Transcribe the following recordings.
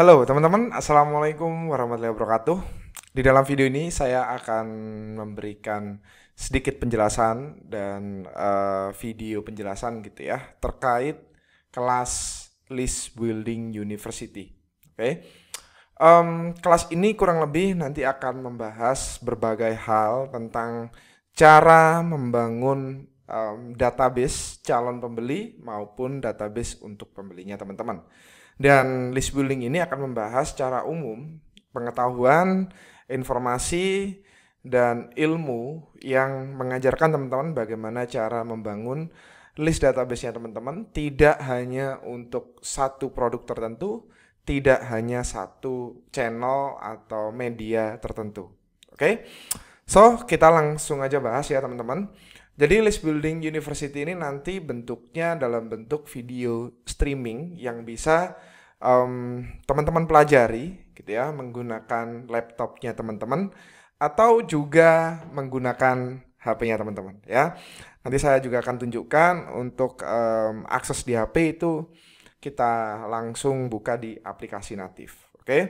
Halo teman-teman, Assalamualaikum warahmatullahi wabarakatuh Di dalam video ini saya akan memberikan sedikit penjelasan dan uh, video penjelasan gitu ya Terkait kelas List Building University Oke okay? um, Kelas ini kurang lebih nanti akan membahas berbagai hal tentang cara membangun um, database calon pembeli maupun database untuk pembelinya teman-teman dan list building ini akan membahas secara umum pengetahuan, informasi, dan ilmu yang mengajarkan teman-teman bagaimana cara membangun list database-nya teman-teman tidak hanya untuk satu produk tertentu, tidak hanya satu channel atau media tertentu. Oke. Okay? So, kita langsung aja bahas ya teman-teman. Jadi list building university ini nanti bentuknya dalam bentuk video streaming yang bisa um, teman-teman pelajari gitu ya menggunakan laptopnya teman-teman atau juga menggunakan HP-nya teman-teman ya. Nanti saya juga akan tunjukkan untuk um, akses di HP itu kita langsung buka di aplikasi natif. Oke. Okay?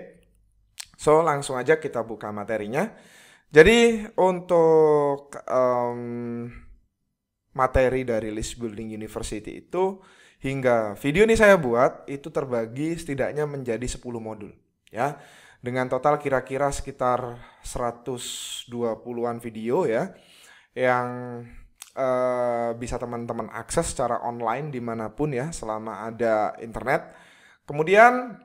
So langsung aja kita buka materinya. Jadi untuk um, materi dari list building university itu hingga video ini saya buat itu terbagi setidaknya menjadi 10 modul ya dengan total kira-kira sekitar 120-an video ya yang uh, bisa teman-teman akses secara online dimanapun ya selama ada internet kemudian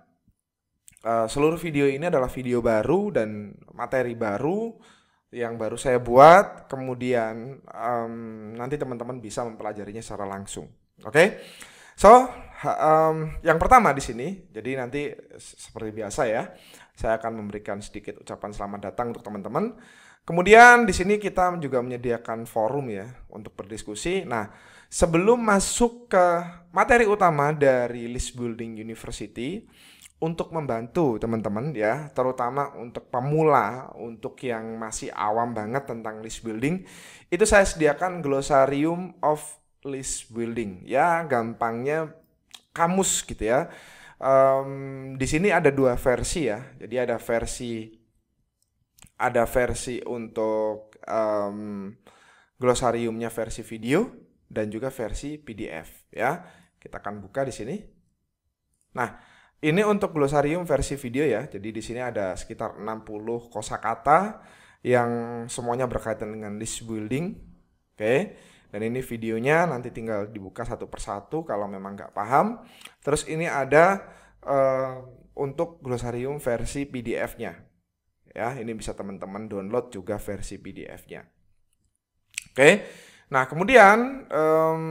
uh, seluruh video ini adalah video baru dan materi baru yang baru saya buat kemudian um, nanti teman-teman bisa mempelajarinya secara langsung oke okay? so um, yang pertama di sini jadi nanti seperti biasa ya saya akan memberikan sedikit ucapan selamat datang untuk teman-teman kemudian di sini kita juga menyediakan forum ya untuk berdiskusi nah sebelum masuk ke materi utama dari List Building University untuk membantu teman-teman ya, terutama untuk pemula, untuk yang masih awam banget tentang list building, itu saya sediakan glosarium of list building. Ya, gampangnya kamus gitu ya. Um, di sini ada dua versi ya. Jadi ada versi ada versi untuk um, glosariumnya versi video dan juga versi PDF ya. Kita akan buka di sini. Nah, ini untuk glosarium versi video ya. Jadi di sini ada sekitar 60 kosakata yang semuanya berkaitan dengan list building. Oke. Dan ini videonya nanti tinggal dibuka satu persatu kalau memang nggak paham. Terus ini ada uh, untuk glosarium versi PDF-nya. Ya, ini bisa teman-teman download juga versi PDF-nya. Oke. Nah, kemudian um,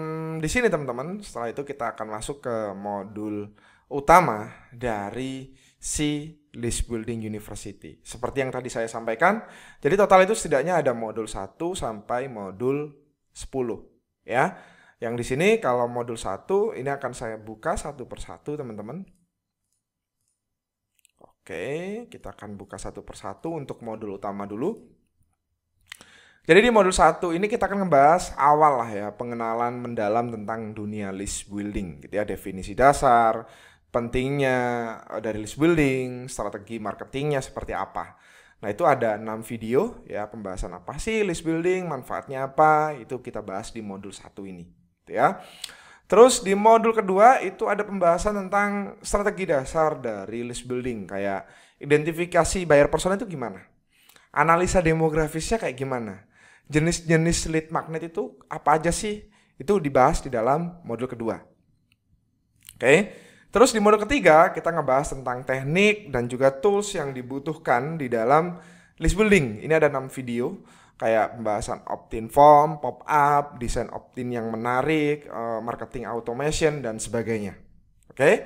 di sini teman-teman, setelah itu kita akan masuk ke modul utama dari si List Building University. Seperti yang tadi saya sampaikan, jadi total itu setidaknya ada modul 1 sampai modul 10 ya. Yang di sini kalau modul 1 ini akan saya buka satu persatu teman-teman. Oke, kita akan buka satu persatu untuk modul utama dulu. Jadi di modul 1 ini kita akan membahas awal lah ya pengenalan mendalam tentang dunia list building gitu ya, definisi dasar, pentingnya eh, dari list building, strategi marketingnya seperti apa. Nah itu ada 6 video ya pembahasan apa sih list building, manfaatnya apa, itu kita bahas di modul satu ini gitu ya. Terus di modul kedua itu ada pembahasan tentang strategi dasar dari list building kayak identifikasi buyer persona itu gimana? Analisa demografisnya kayak gimana? Jenis-jenis lead magnet itu apa aja sih? Itu dibahas di dalam modul kedua. Oke. Okay? Terus di modul ketiga kita ngebahas tentang teknik dan juga tools yang dibutuhkan di dalam list building. Ini ada enam video kayak pembahasan opt-in form, pop-up, desain opt-in yang menarik, eh, marketing automation dan sebagainya. Oke.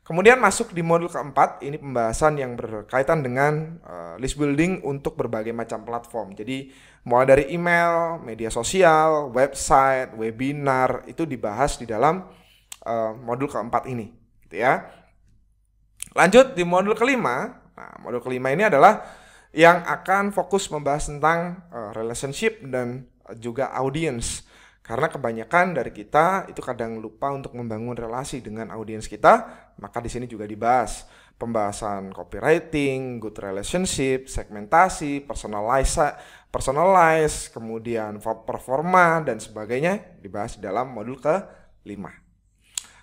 Kemudian masuk di modul keempat, ini pembahasan yang berkaitan dengan eh, list building untuk berbagai macam platform. Jadi mulai dari email, media sosial, website, webinar itu dibahas di dalam eh, modul keempat ini gitu ya. Lanjut di modul kelima. Nah, modul kelima ini adalah yang akan fokus membahas tentang uh, relationship dan eh, juga audience. Karena kebanyakan dari kita itu kadang lupa untuk membangun relasi dengan audience kita, maka di sini juga dibahas pembahasan copywriting, good relationship, segmentasi, personalize, personalize, kemudian performa dan sebagainya dibahas dalam modul ke-5.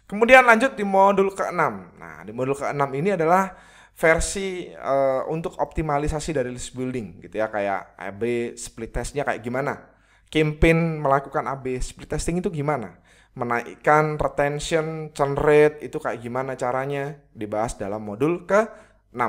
Kemudian lanjut di modul ke-6. Nah, di modul ke-6 ini adalah versi uh, untuk optimalisasi dari list building gitu ya kayak AB split testnya kayak gimana. Campaign melakukan AB split testing itu gimana? Menaikkan retention, churn rate itu kayak gimana caranya? Dibahas dalam modul ke-6.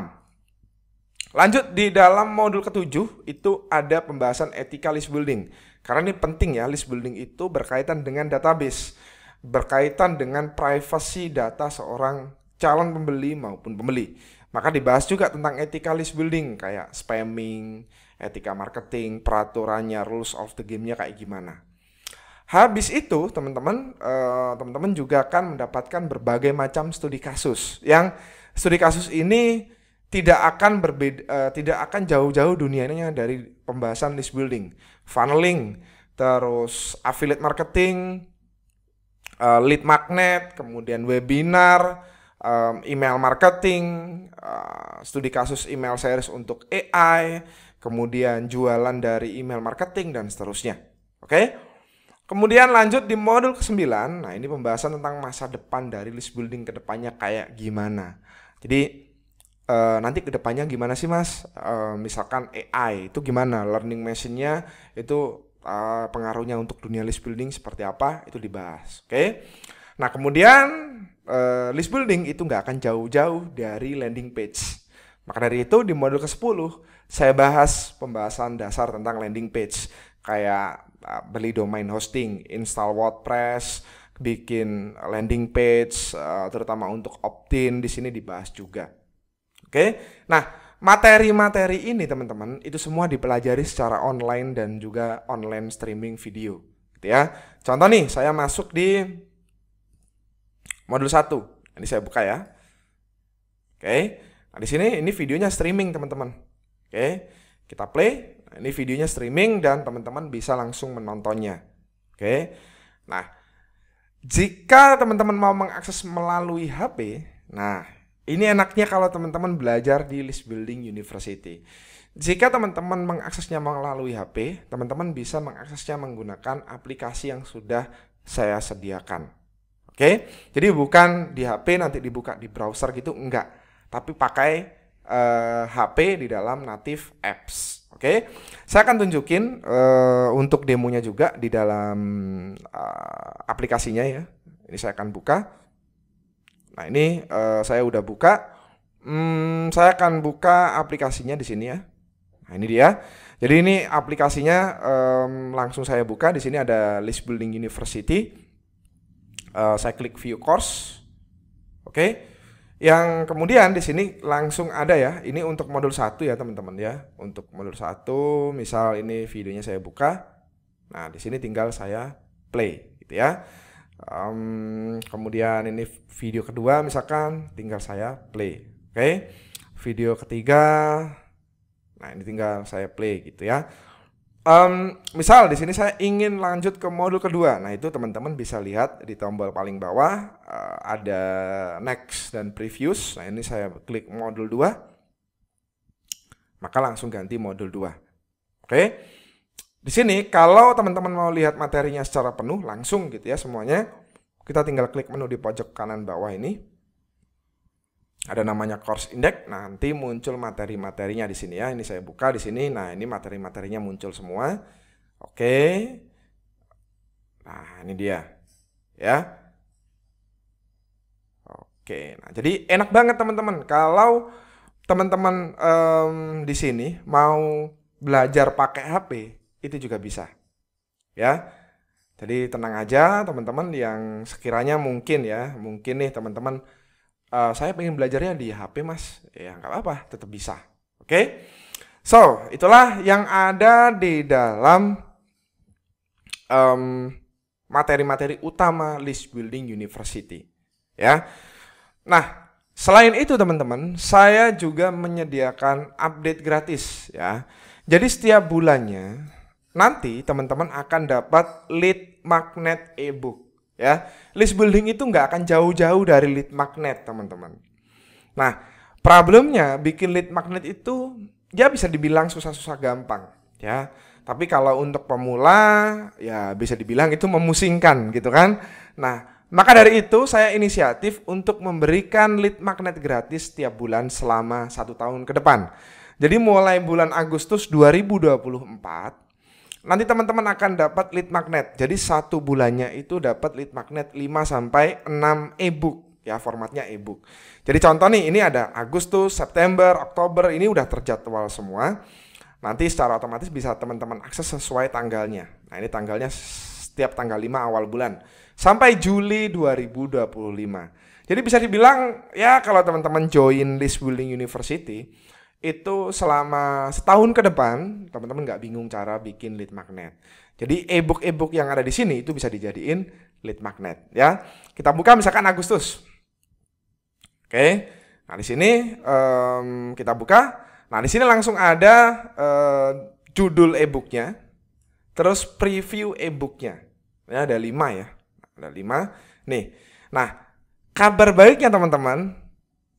Lanjut di dalam modul ke-7 itu ada pembahasan etika list building. Karena ini penting ya, list building itu berkaitan dengan database berkaitan dengan privasi data seorang calon pembeli maupun pembeli. Maka dibahas juga tentang etika list building kayak spamming, etika marketing, peraturannya, rules of the game-nya kayak gimana. Habis itu, teman-teman, uh, teman-teman juga akan mendapatkan berbagai macam studi kasus. Yang studi kasus ini tidak akan berbeda, uh, tidak akan jauh-jauh dunianya dari pembahasan list building, funneling, terus affiliate marketing, uh, lead magnet, kemudian webinar, um, email marketing, uh, studi kasus email series untuk AI, kemudian jualan dari email marketing dan seterusnya. Oke? Okay? Kemudian lanjut di modul ke-9. Nah, ini pembahasan tentang masa depan dari list building ke depannya kayak gimana. Jadi uh, nanti kedepannya gimana sih Mas? Uh, misalkan AI itu gimana learning machine-nya itu Eh, pengaruhnya untuk dunia list building seperti apa itu dibahas. Oke. Okay? Nah, kemudian uh, list building itu nggak akan jauh-jauh dari landing page. Maka dari itu di modul ke-10 saya bahas pembahasan dasar tentang landing page kayak eh, beli domain hosting, install WordPress, bikin landing page terutama untuk opt-in di sini dibahas juga. Oke. Nah, materi-materi ini teman-teman itu semua dipelajari secara online dan juga online streaming video gitu ya contoh nih saya masuk di modul 1 ini saya buka ya oke nah, di sini ini videonya streaming teman-teman oke kita play nah, ini videonya streaming dan teman-teman bisa langsung menontonnya oke nah jika teman-teman mau mengakses melalui HP nah ini enaknya kalau teman-teman belajar di List Building University. Jika teman-teman mengaksesnya melalui HP, teman-teman bisa mengaksesnya menggunakan aplikasi yang sudah saya sediakan. Oke, jadi bukan di HP nanti dibuka di browser gitu, enggak. Tapi pakai uh, eh, HP di dalam native apps. Oke, saya akan tunjukin uh, untuk demonya juga di dalam uh, aplikasinya ya. Ini saya akan buka. Nah ini uh, saya udah buka. Hmm, saya akan buka aplikasinya di sini ya. Nah ini dia. Jadi ini aplikasinya um, langsung saya buka. Di sini ada list building university. Uh, saya klik view course. Oke. Okay. Yang kemudian di sini langsung ada ya. Ini untuk modul satu ya teman-teman ya. Untuk modul satu, misal ini videonya saya buka. Nah, di sini tinggal saya play gitu ya um, kemudian ini video kedua misalkan tinggal saya play oke okay? video ketiga nah ini tinggal saya play gitu ya um, misal di sini saya ingin lanjut ke modul kedua nah itu teman-teman bisa lihat di tombol paling bawah uh, ada next dan previous nah ini saya klik modul 2 maka langsung ganti modul 2 oke okay? Di sini kalau teman-teman mau lihat materinya secara penuh langsung gitu ya semuanya, kita tinggal klik menu di pojok kanan bawah ini. Ada namanya course index. nanti muncul materi-materinya di sini ya. Ini saya buka di sini. Nah, ini materi-materinya muncul semua. Oke. Nah, ini dia. Ya. Oke. Nah, jadi enak banget teman-teman kalau teman-teman um, di sini mau belajar pakai HP itu juga bisa. Ya. Jadi tenang aja teman-teman yang sekiranya mungkin ya, mungkin nih teman-teman uh, saya pengen belajarnya di HP mas, ya nggak apa-apa, tetap bisa. Oke? Okay? So itulah yang ada di dalam materi materi-materi utama List Building University. Ya. Nah, selain itu teman-teman, saya juga menyediakan update gratis ya. Jadi setiap bulannya nanti teman-teman akan dapat lead magnet ebook ya. List building itu nggak akan jauh-jauh dari lead magnet teman-teman. Nah, problemnya bikin lead magnet itu ya bisa dibilang susah-susah gampang ya. Tapi kalau untuk pemula ya bisa dibilang itu memusingkan gitu kan. Nah, maka dari itu saya inisiatif untuk memberikan lead magnet gratis setiap bulan selama satu tahun ke depan. Jadi mulai bulan Agustus 2024 Nanti teman-teman akan dapat lead magnet. Jadi satu bulannya itu dapat lead magnet 5 sampai 6 e-book ya formatnya e-book. Jadi contoh nih ini ada Agustus, September, Oktober ini udah terjadwal semua. Nanti secara otomatis bisa teman-teman akses sesuai tanggalnya. Nah, ini tanggalnya setiap tanggal 5 awal bulan sampai Juli 2025. Jadi bisa dibilang ya kalau teman-teman join List Building University itu selama setahun ke depan teman-teman nggak bingung cara bikin lead magnet. Jadi e-book e-book yang ada di sini itu bisa dijadiin lead magnet ya. Kita buka misalkan Agustus. Oke. Nah, di sini um, kita buka. Nah, di sini langsung ada uh, judul ebooknya, terus preview ebooknya. Ya, ada lima ya, ada lima. Nih, nah kabar baiknya teman-teman,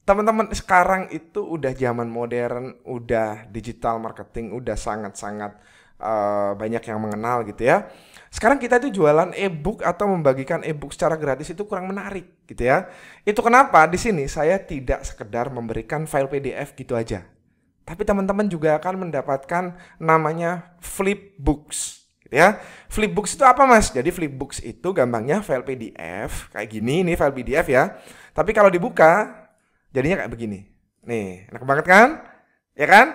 teman-teman sekarang itu udah zaman modern, udah digital marketing, udah sangat-sangat uh, banyak yang mengenal gitu ya. Sekarang kita itu jualan e-book atau membagikan e-book secara gratis itu kurang menarik gitu ya. Itu kenapa di sini saya tidak sekedar memberikan file PDF gitu aja. Tapi teman-teman juga akan mendapatkan namanya flipbooks gitu ya. Flipbooks itu apa mas? Jadi flipbooks itu gampangnya file PDF kayak gini, ini file PDF ya. Tapi kalau dibuka jadinya kayak begini. Nih, enak banget kan? Ya kan?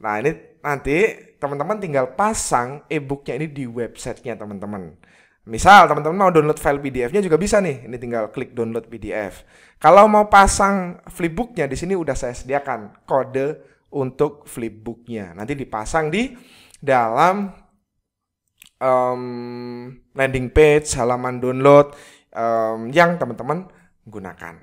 Nah, ini nanti teman-teman tinggal pasang e-booknya ini di websitenya teman-teman. Misal teman-teman mau download file PDF-nya juga bisa nih. Ini tinggal klik download PDF. Kalau mau pasang flipbooknya di sini udah saya sediakan kode untuk flipbooknya. Nanti dipasang di dalam um, landing page, halaman download um, yang teman-teman gunakan.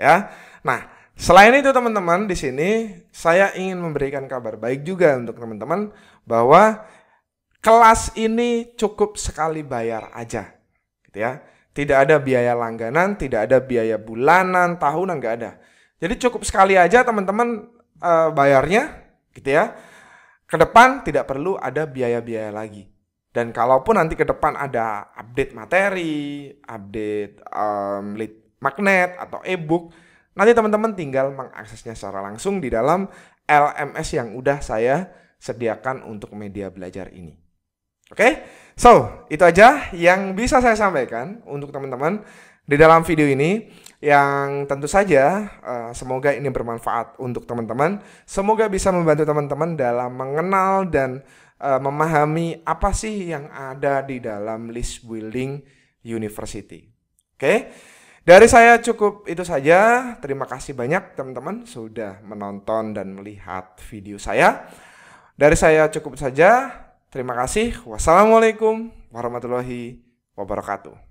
Ya, nah Selain itu teman-teman di sini saya ingin memberikan kabar baik juga untuk teman-teman bahwa kelas ini cukup sekali bayar aja, gitu ya. Tidak ada biaya langganan, tidak ada biaya bulanan, tahunan nggak ada. Jadi cukup sekali aja teman-teman e, bayarnya, gitu ya. Ke depan tidak perlu ada biaya-biaya lagi. Dan kalaupun nanti ke depan ada update materi, update um, lead magnet atau e-book, Nanti teman-teman tinggal mengaksesnya secara langsung di dalam LMS yang udah saya sediakan untuk media belajar ini. Oke, okay? so itu aja yang bisa saya sampaikan untuk teman-teman di dalam video ini yang tentu saja eh, semoga ini bermanfaat untuk teman-teman. Semoga bisa membantu teman-teman dalam mengenal dan eh, memahami apa sih yang ada di dalam list building university. Oke. Okay? Dari saya cukup itu saja. Terima kasih banyak teman-teman sudah menonton dan melihat video saya. Dari saya cukup saja. Terima kasih. Wassalamualaikum warahmatullahi wabarakatuh.